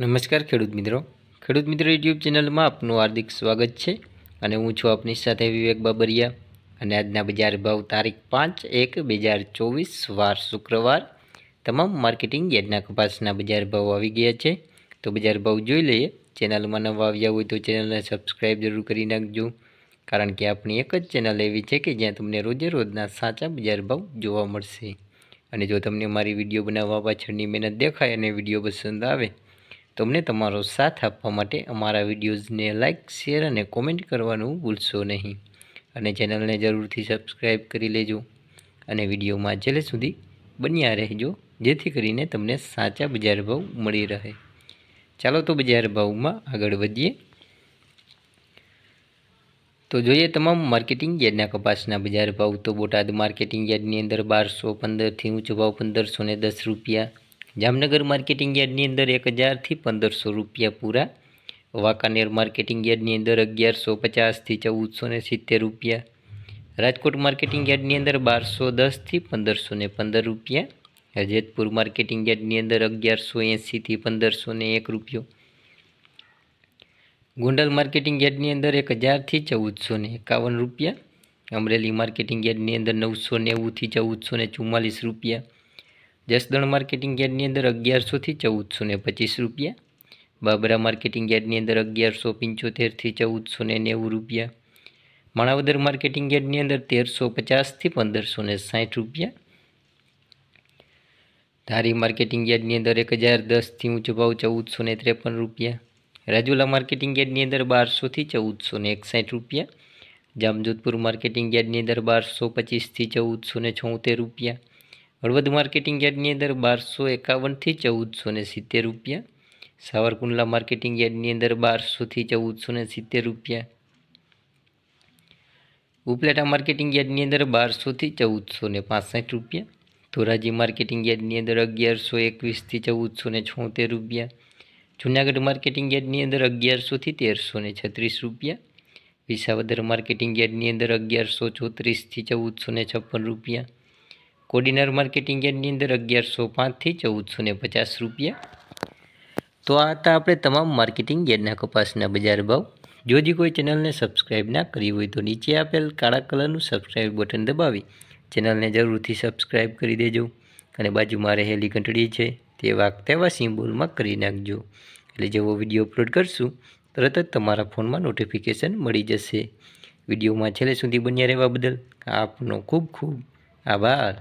નમસ્કાર ખેડૂત મિત્રો ખેડૂત મિત્રો યુટ્યુબ ચેનલમાં આપનું હાર્દિક સ્વાગત છે અને હું છું આપની સાથે વિવેક બાબરિયા અને આજના બજાર ભાવ તારીખ પાંચ એક બે હજાર ચોવીસ વાર શુક્રવાર તમામ માર્કેટિંગ યાર્ડના કપાસના બજાર ભાવ આવી ગયા છે તો બજાર ભાવ જોઈ લઈએ ચેનલમાં નવા આવ્યા હોય તો ચેનલને સબસ્ક્રાઈબ જરૂર કરી નાખજો કારણ કે આપણી એક જ ચેનલ એવી છે કે જ્યાં તમને રોજે રોજના સાચા બજાર ભાવ જોવા મળશે અને જો તમને મારી વિડીયો બનાવવા પાછળની મહેનત દેખાય અને વિડીયો પસંદ આવે તમને તમારો સાથ આપવા માટે અમારા વિડીયોઝને લાઇક શેર અને કોમેન્ટ કરવાનું ભૂલશો નહીં અને ચેનલને જરૂરથી સબસ્ક્રાઈબ કરી લેજો અને વિડીયોમાં છેલ્લે સુધી બન્યા રહેજો જેથી કરીને તમને સાચા બજાર ભાવ મળી રહે ચાલો તો બજાર ભાવમાં આગળ વધીએ તો જોઈએ તમામ માર્કેટિંગ યાર્ડના કપાસના બજાર ભાવ તો બોટાદ માર્કેટિંગ યાર્ડની અંદર બારસો પંદરથી ઊંચો ભાવ પંદરસો દસ રૂપિયા જામનગર માર્કેટિંગ યાર્ડની અંદર એક હજારથી પંદરસો રૂપિયા પૂરા વાંકાનેર માર્કેટિંગ યાર્ડની અંદર અગિયારસો પચાસથી ચૌદસો ને સિત્તેર રૂપિયા રાજકોટ માર્કેટિંગ યાર્ડની અંદર બારસો દસથી પંદરસો ને પંદર રૂપિયા જેતપુર માર્કેટિંગ યાર્ડની અંદર અગિયારસો એંસીથી પંદરસો ને એક રૂપિયો ગોંડલ માર્કેટિંગ યાર્ડની અંદર એક હજારથી ચૌદસો ને એકાવન રૂપિયા અમરેલી માર્કેટિંગ યાર્ડની અંદર નવસો નેવુંથી ચૌદસો ને ચુમ્માલીસ રૂપિયા જસદણ માર્કેટિંગ યાર્ડની અંદર અગિયારસોથી ચૌદસો ને પચીસ રૂપિયા બાબરા માર્કેટિંગ યાર્ડની અંદર અગિયારસો પંચોતેરથી ચૌદસો ને નેવું રૂપિયા માણાવદર માર્કેટિંગ યાર્ડની અંદર તેરસો પચાસથી પંદરસો ને સાઠ રૂપિયા ધારી માર્કેટિંગ યાર્ડની અંદર એક હજાર દસથી ઊંચો ભાવ ચૌદસો ને ત્રેપન રૂપિયા રાજુલા માર્કેટિંગ યાર્ડની અંદર બારસોથી ચૌદસો ને એકસાઠ રૂપિયા જામજોધપુર માર્કેટિંગ યાર્ડની અંદર બારસો પચીસથી ચૌદસો ને છોતેર રૂપિયા હળવદ માર્કેટિંગ યાર્ડની અંદર બારસો એકાવનથી ચૌદસો ને સિત્તેર રૂપિયા સાવરકુંડલા માર્કેટિંગ યાર્ડની અંદર બારસોથી ચૌદસો ને સિત્તેર રૂપિયા ઉપલેટા માર્કેટિંગ યાર્ડની અંદર બારસોથી ચૌદસો ને પાસઠ રૂપિયા ધોરાજી માર્કેટિંગ યાર્ડની અંદર અગિયારસો એકવીસથી ચૌદસો ને છોતેર રૂપિયા જૂનાગઢ માર્કેટિંગ યાર્ડની અંદર અગિયારસોથી તેરસો ને છત્રીસ રૂપિયા વિસાવદર માર્કેટિંગ યાર્ડની અંદર અગિયારસો ચોત્રીસથી ચૌદસો ને છપ્પન રૂપિયા કોર્ડિનર માર્કેટિંગ યાર્ડની અંદર અગિયારસો પાંચથી ચૌદસો ને પચાસ રૂપિયા તો આ હતા આપણે તમામ માર્કેટિંગ યાર્ડના કપાસના બજાર ભાવ જો જે કોઈ ચેનલને સબસ્ક્રાઈબ ના કરી હોય તો નીચે આપેલ કાળા કલરનું સબસ્ક્રાઈબ બટન દબાવી ચેનલને જરૂરથી સબસ્ક્રાઈબ કરી દેજો અને બાજુમાં રહેલી ઘંટડી છે તે વાક તેવા સિમ્બોલમાં કરી નાખજો એટલે જેવો વિડીયો અપલોડ કરશું તરત જ તમારા ફોનમાં નોટિફિકેશન મળી જશે વિડીયોમાં છેલ્લે સુધી બન્યા રહેવા બદલ આપનો ખૂબ ખૂબ આભાર